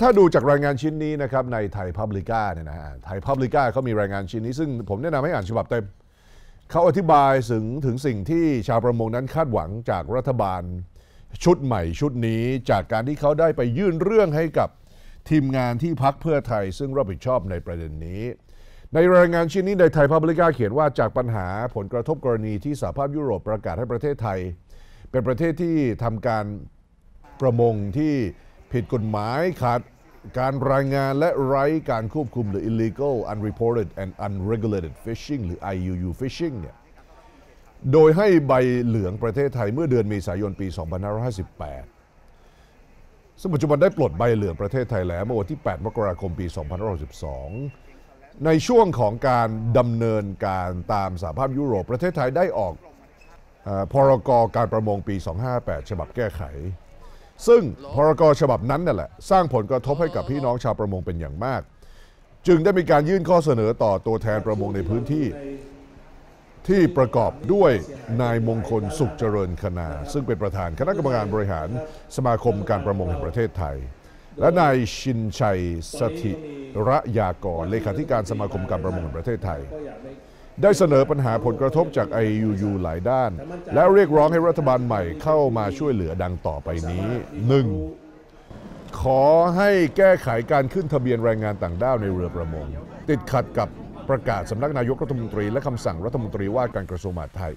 ถ้าดูจากรายงานชิ้นนี้นะครับในไทยพับลิก้าเนี่ยนะฮะไทยพับลิก้าเขามีรายงานชิ้นนี้ซึ่งผมแนะนำให้อ่านฉบับเต็มเขาอธิบายถึงถึงสิ่งที่ชาวประมงนั้นคาดหวังจากรัฐบาลชุดใหม่ชุดนี้ จากการที่เขาได้ไปยื่นเรื่องให้กับทีมงานที่พักเพื่อไทย ซึ่งรับผิดชอบในประเด็นนี้ ในรายงานชิ้นนี้ในไทยพับลิก้าเขียนว่าจากปัญหาผลกระทบกรณีที่สหภาพยุโรปประกาศให้ประเทศไทย เป็นประเทศที่ทำการประมงที่ผิดกฎหมายขาดการรายงานและไร้การควบคุมหรือ illegal unreported and unregulated fishing หรือ IUU fishing เนี่ย โดยให้ใบเหลืองประเทศไทยเมื่อเดือนเมษายนปี 2558 ซึ่งปัจจุบันได้ปลดใบเหลืองประเทศไทยแล้ว เมื่อวันที่ 8 มกราคมปี2562 ในช่วงของการดำเนินการตามสหภาพยุโรปประเทศไทยได้ออกพรกการประมงปี 258 ฉบับแก้ไขซึ่งพรกฉบับนั้นนั่นแหละสร้างผลกระทบให้กับพี่น้องชาวประมงเป็นอย่างมาก จึงได้มีการยื่นข้อเสนอต่อตัวแทนประมงในพื้นที่ ที่ประกอบด้วยนายมงคลสุขเจริญคณาซึ่งเป็นประธานคณะกรรมการบริหารสมาคมการประมงแห่งประเทศไทย และนายชินชัยสถิระยากรเลขาธิการสมาคมการประมงแห่งประเทศไทยได้เสนอปัญหาผลกระทบจาก IUU หลายด้าน และเรียกร้องให้รัฐบาลใหม่เข้ามาช่วยเหลือดังต่อไปนี้ 1. ขอให้แก้ไขการขึ้นทะเบียนแรงงานต่างด้าวในเรือประมง ติดขัดกับประกาศสำนักนายกรัฐมนตรีและคำสั่งรัฐมนตรีว่าการกระทรวงมหาดไทย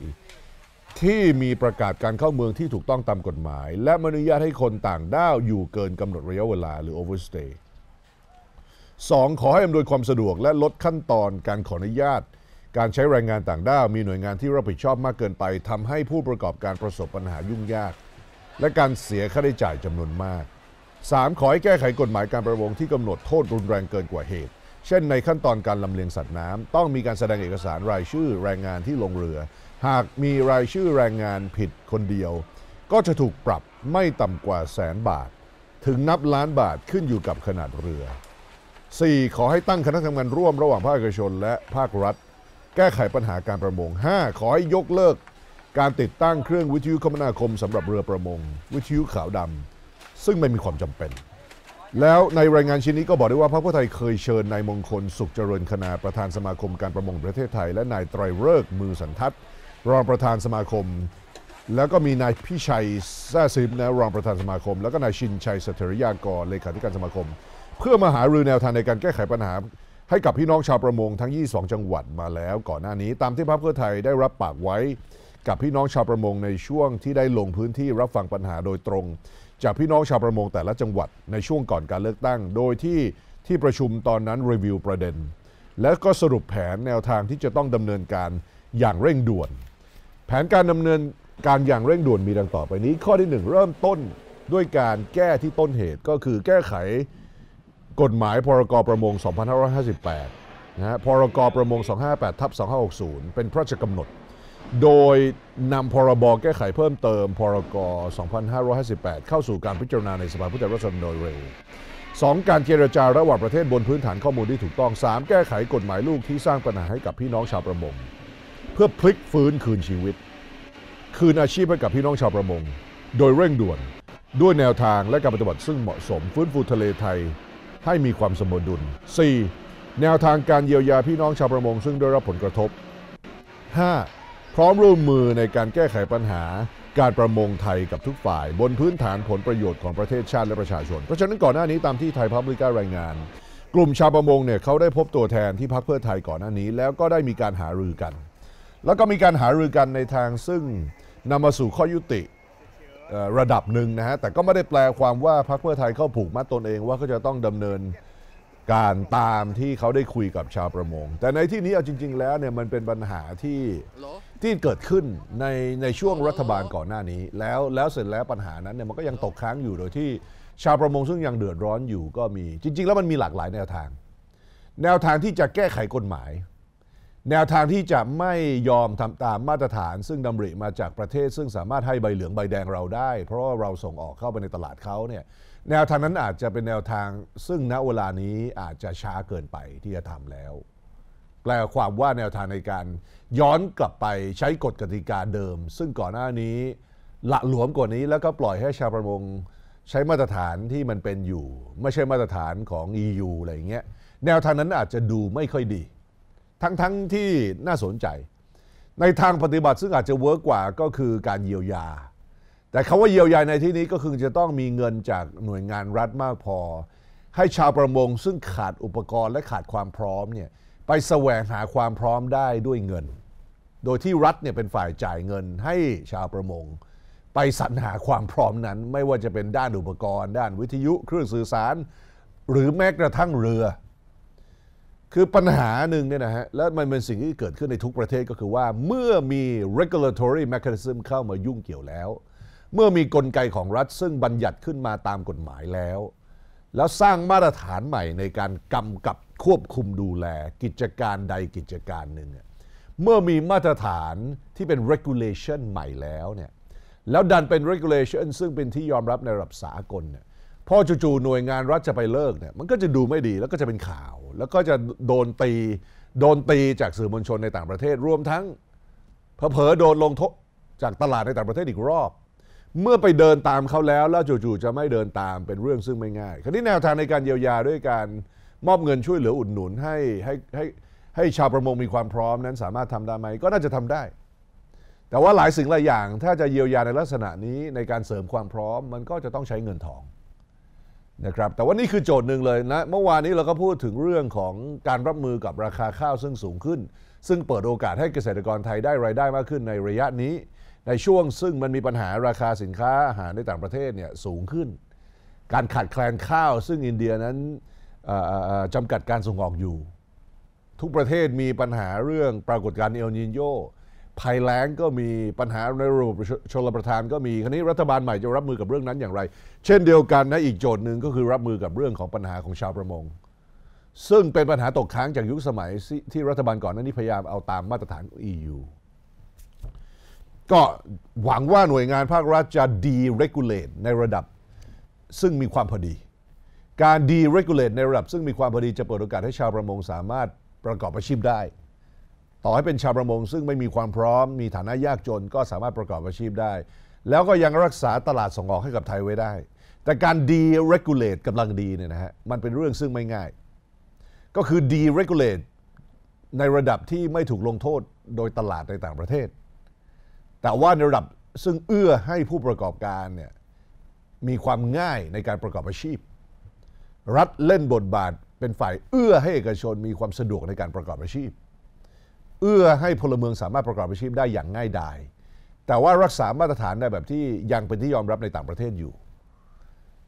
ที่มีประกาศการเข้าเมืองที่ถูกต้องตามกฎหมาย และอนุญาตให้คนต่างด้าวอยู่เกินกำหนดระยะเวลา หรือ overstay 2. ขอให้อำนวยความสะดวกและลดขั้นตอนการขออนุญาตการใช้แรงงานต่างด้าวมีหน่วยงานที่รับผิดชอบมากเกินไป ทำให้ผู้ประกอบการประสบปัญหายุ่งยาก และการเสียค่าใช้จ่ายจำนวนมาก 3. ขอให้แก้ไขกฎหมายการประมงที่กำหนดโทษรุนแรงเกินกว่าเหตุ เช่นในขั้นตอนการลำเลียงสัตว์น้ำต้องมีการแสดงเอกสารรายชื่อแรงงานที่ลงเรือ หากมีรายชื่อแรงงานผิดคนเดียว ก็จะถูกปรับไม่ต่ำกว่าแสนบาท ถึงนับล้านบาทขึ้นอยู่กับขนาดเรือ 4. ขอให้ตั้งคณะทำงานร่วมระหว่างภาคเอกชนและภาครัฐแก้ไขปัญหาการประมง 5. ขอให้ยกเลิกการติดตั้งเครื่องวิทยุคมนาคมสำหรับเรือประมง วิทยุขาวดำซึ่งไม่มีความจำเป็น แล้วในรายงานชิ้นนี้ก็บอกได้ว่า พระพุทธไทยเคยเชิญนายมงคลสุขเจริญคณาประธานสมาคม การประมงประเทศไทย และนายไตรเริกมือสันทัดรองประธานสมาคม แล้วก็มีนายพิชัยแซ่ซิมนะรองประธานสมาคม แล้วก็นายชินชัยสัตยรยากรเลขาธิการสมาคม เพื่อมาหารือแนวทางในการแก้ไขปัญหาให้กับพี่น้องชาวประมงทั้ง 22 จังหวัดมาแล้วก่อนหน้านี้ตามที่พรรคเพื่อไทยได้รับปากไว้ กับพี่น้องชาวประมง ในช่วงที่ได้ลงพื้นที่รับฟังปัญหาโดยตรงจากพี่น้องชาวประมงแต่ละจังหวัดในช่วงก่อนการเลือกตั้ง โดยที่ที่ประชุมตอนนั้นรีวิวประเด็น และก็สรุปแผนแนวทางที่จะต้องดำเนินการอย่างเร่งด่วน แผนการดำเนินการอย่างเร่งด่วนมีดังต่อไปนี้ ข้อที่1เริ่มต้นด้วยการแก้ที่ต้นเหตุก็คือแก้ไขกฎหมายพรกประมง 2558 นะฮะพรกประมง 258 ทับ 2560 เป็นพระราชกำหนด โดยนำพรบแก้ไขเพิ่มเติม พรก 2558 เข้าสู่การพิจารณาในสภาผู้แทนราษฎรโดยเร็ว 2. การเจรจาระหว่างประเทศบนพื้นฐานข้อมูลที่ถูกต้อง 3. แก้ไขกฎหมายลูกที่สร้างปัญหาให้กับพี่น้องชาวประมง เพื่อพลิกฟื้นคืนชีวิต คืนอาชีพให้กับพี่น้องชาวประมง โดยเร่งด่วน ด้วยแนวทางและการปฏิบัติซึ่งเหมาะสม ฟื้นฟูทะเลไทยให้มีความสมดุล 4. แนวทางการเยียวยาพี่น้องชาวประมง ซึ่งได้รับผลกระทบ 5. พร้อมร่วมมือในการแก้ไขปัญหาการประมงไทยกับทุกฝ่าย บนพื้นฐานผลประโยชน์ของประเทศชาติและประชาชน เพราะฉะนั้นก่อนหน้านี้ตามที่ไทยพับลิการายงาน กลุ่มชาวประมงเนี่ยเขาได้พบตัวแทนที่พักเพื่อไทยก่อนหน้านี้ แล้วก็ได้มีการหารือกัน แล้วก็มีการหารือกันในทางซึ่งนำมาสู่ข้อยุติระดับหนึ่งนะฮะ แต่ก็ไม่ได้แปลความว่าพรรคเพื่อไทยเข้าผูกมัดตนเองว่าเขาจะต้องดำเนินการตามที่เขาได้คุยกับชาวประมง แต่ในที่นี้เอาจริงๆแล้วเนี่ยมันเป็นปัญหาที่ที่เกิดขึ้นในในช่วงรัฐบาลก่อนหน้านี้ แล้วแล้วเสร็จแล้วปัญหานั้นเนี่ยมันก็ยังตกค้างอยู่โดยที่ชาวประมง ซึ่งยังเดือดร้อนอยู่ก็มีจริง ๆ แล้วมันมีหลากหลายแนวทาง แนวทางที่จะแก้ไขกฎหมายแนวทางที่จะไม่ยอมทำตามมาตรฐาน ซึ่งดำริมาจากประเทศซึ่งสามารถให้ใบเหลืองใบแดงเราได้ เพราะว่าเราส่งออกเข้าไปในตลาดเขาเนี่ยแนวทางนั้นอาจจะเป็นแนวทาง ซึ่งณเวลานี้อาจจะช้าเกินไปที่จะทำแล้ว แปลความว่าแนวทางในการย้อนกลับไปใช้กฎกติกาเดิม ซึ่งก่อนหน้านี้ละหลวมกว่านี้แล้วก็ปล่อยให้ชาวประมงใช้มาตรฐานที่มันเป็นอยู่ ไม่ใช่มาตรฐานของ EU อะไรอเงี้ยแนวทางนั้นอาจจะดูไม่ค่อยดีทั้งทั้งที่น่าสนใจ ในทางปฏิบัติ ซึ่งอาจจะเวิร์กกว่าก็คือการเยียวยา แต่คาว่าเยียวยาในที่นี้ก็คือจะต้องมีเงินจากหน่วยงานรัฐมากพอ ให้ชาวประมง ซึ่งขาดอุปกรณ์และขาดความพร้อมเนี่ยไปแสวงหาความพร้อมได้ด้วยเงิน โดยที่รัฐเนี่ยเป็นฝ่ายจ่ายเงินให้ชาวประมง ไปสรรหาความพร้อมนั้น ไม่ว่าจะเป็นด้านอุปกรณ์ ด้านวิทยุเครื่องสื่อสาร หรือแม้กระทั่งเรือคือปัญหาหนึ่งเนี่ยนะฮะแล้วมันเป็นสิ่งที่เกิดขึ้นในทุกประเทศก็คือว่าเมื่อมี regulatory mechanism เข้ามายุ่งเกี่ยวแล้ว เมื่อมีกลไกของรัฐ ซึ่งบัญญัติขึ้นมาตามกฎหมายแล้ว แล้วสร้างมาตรฐานใหม่ในการกำกับควบคุมดูแลกิจการใดกิจการหนึ่งเมื่อมีมาตรฐานที่เป็น regulation ใหม่แล้วเนี่ยแล้วดันเป็น regulation ซึ่งเป็นที่ยอมรับในระดับสากลเนี่ยพอจู่ๆหน่วยงานรัฐจะไปเลิกเนี่ยมันก็จะดูไม่ดีแล้วก็จะเป็นข่าว แล้วก็จะโดนตีโดนตีจากสื่อมวลชนในต่างประเทศ รวมทั้งเผลอโดนลงโทษจากตลาดในต่างประเทศอีกรอบ เมื่อไปเดินตามเขาแล้ว แล้วจู่ๆจะไม่เดินตามเป็นเรื่องซึ่งไม่ง่ายคราวนี้แนวทางในการเยียวยาด้วยการมอบเงินช่วยเหลืออุดหนุนให้ให้ให้ให้ชาวประมงมีความพร้อมนั้นสามารถทำได้ไหมก็น่าจะทำได้ แต่ว่าหลายสิ่งหลายอย่างถ้าจะเยียวยาในลักษณะนี้ในการเสริมความพร้อมมันก็จะต้องใช้เงินทองนะครับแต่ว่านี่คือโจทย์หนึ่งเลยนะเมื่อวานนี้เราก็พูดถึงเรื่องของการรับมือกับราคาข้าวซึ่งสูงขึ้น ซึ่งเปิดโอกาสให้เกษตรกรไทยได้รายได้มากขึ้นในระยะนี้ ในช่วงซึ่งมันมีปัญหาราคาสินค้าอาหารในต่างประเทศเนี่ยสูงขึ้น การขาดแคลนข้าวซึ่งอินเดียนั้นจำกัดการส่งออกอยู่ ทุกประเทศมีปัญหาเรื่องปรากฏการณ์เอลนิโยภัยแล้งก็มีปัญหาในรูปชลประทานก็มีคราวนี้รัฐบาลใหม่จะรับมือกับเรื่องนั้นอย่างไร เช่นเดียวกันนะ อีกโจทย์หนึ่งก็คือรับมือกับเรื่องของปัญหาของชาวประมง ซึ่งเป็นปัญหาตกค้างจากยุคสมัยที่รัฐบาลก่อนนั้นนี้พยายามเอาตามมาตรฐานอ EU ก็หวังว่าหน่วยงานภาครัฐจะดีเรกูเลตในระดับ ซึ่งมีความพอดีการดีเรกูเลตในระดับซึ่งมีความพอดีจะเปิดโอกาสให้ชาวประมงสามารถประกอบอาชีพได้ต่อให้เป็นชาวประมง ซึ่งไม่มีความพร้อม มีฐานะยากจนก็สามารถประกอบอาชีพได้ แล้วก็ยังรักษาตลาดส่งออกให้กับไทยไว้ได้ แต่การ deregulate กำลังดีเนี่ยนะฮะมันเป็นเรื่องซึ่งไม่ง่าย ก็คือ deregulate ในระดับที่ไม่ถูกลงโทษโดยตลาดในต่างประเทศ แต่ว่าในระดับซึ่งเอื้อให้ผู้ประกอบการเนี่ยมีความง่ายในการประกอบอาชีพ รัฐเล่นบทบาทเป็นฝ่ายเอื้อให้เอกชนมีความสะดวกในการประกอบอาชีพเอื้อให้พลเมืองสามารถประกอบอาชีพได้อย่างง่ายดายแต่ว่ารักษามาตรฐานได้แบบที่ยังเป็นที่ยอมรับในต่างประเทศอยู่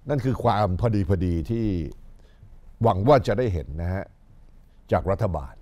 นั่นคือความพอดีพอดีที่หวังว่าจะได้เห็นนะฮะ จากรัฐบาล